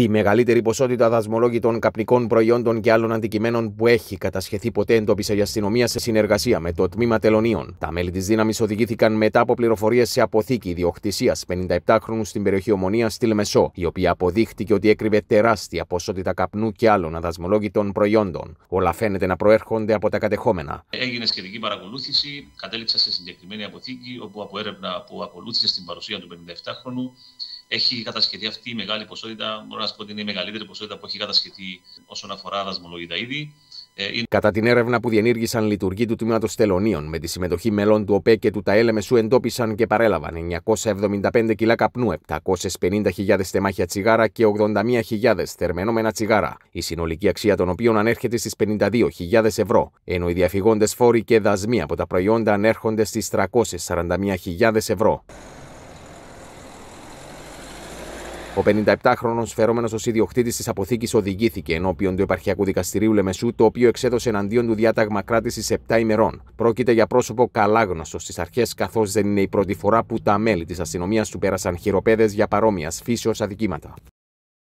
τη μεγαλύτερη ποσότητα δασμολόγητων καπνικών προϊόντων και άλλων αντικειμένων που έχει κατασχεθεί ποτέ εντόπισε η αστυνομία σε συνεργασία με το τμήμα τελωνίων. Τα μέλη της δύναμης οδηγήθηκαν μετά από πληροφορίες σε αποθήκη ιδιοκτησίας 57χρονου στην περιοχή Ομονίας στη Λεμεσό, η οποία αποδείχτηκε ότι έκρυβε τεράστια ποσότητα καπνού και άλλων αδασμολόγητων προϊόντων. Όλα φαίνεται να προέρχονται από τα κατεχόμενα. Έγινε σχετική παρακολούθηση, κατέληξα σε συγκεκριμένη αποθήκη, όπου από έρευνα που ακολούθησε στην παρουσία του 57χρονου έχει κατασκευτεί αυτή η μεγάλη ποσότητα. Μπορώ να σα πω ότι είναι η μεγαλύτερη ποσότητα που έχει κατασκευτεί όσον αφορά δασμολογητά είδη. Ε, Κατά την έρευνα που διενήργησαν λειτουργοί του Τμήματος Τελωνίων με τη συμμετοχή μελών του ΟΠΕ και του ΤΑΕΛΕΜΕΣΟΥ εντόπισαν και παρέλαβαν 975 κιλά καπνού, 750.000 τεμάχια τσιγάρα και 81.000 θερμενόμενα τσιγάρα, η συνολική αξία των οποίων ανέρχεται στις 52.000 ευρώ, ενώ οι διαφυγόντες φόροι και δασμοί από τα προϊόντα ανέρχονται στις 341.000 ευρώ. Ο 57χρονο φερόμενος ως ιδιοκτήτης της αποθήκης οδηγήθηκε ενώπιον του επαρχιακού δικαστηρίου Λεμεσού, το οποίο εξέδωσε εναντίον του διάταγμα κράτησης 7 ημερών. Πρόκειται για πρόσωπο καλά γνωστο στις αρχές, καθώς δεν είναι η πρώτη φορά που τα μέλη της αστυνομίας του πέρασαν χειροπέδες για παρόμοιας φύσεως αδικήματα.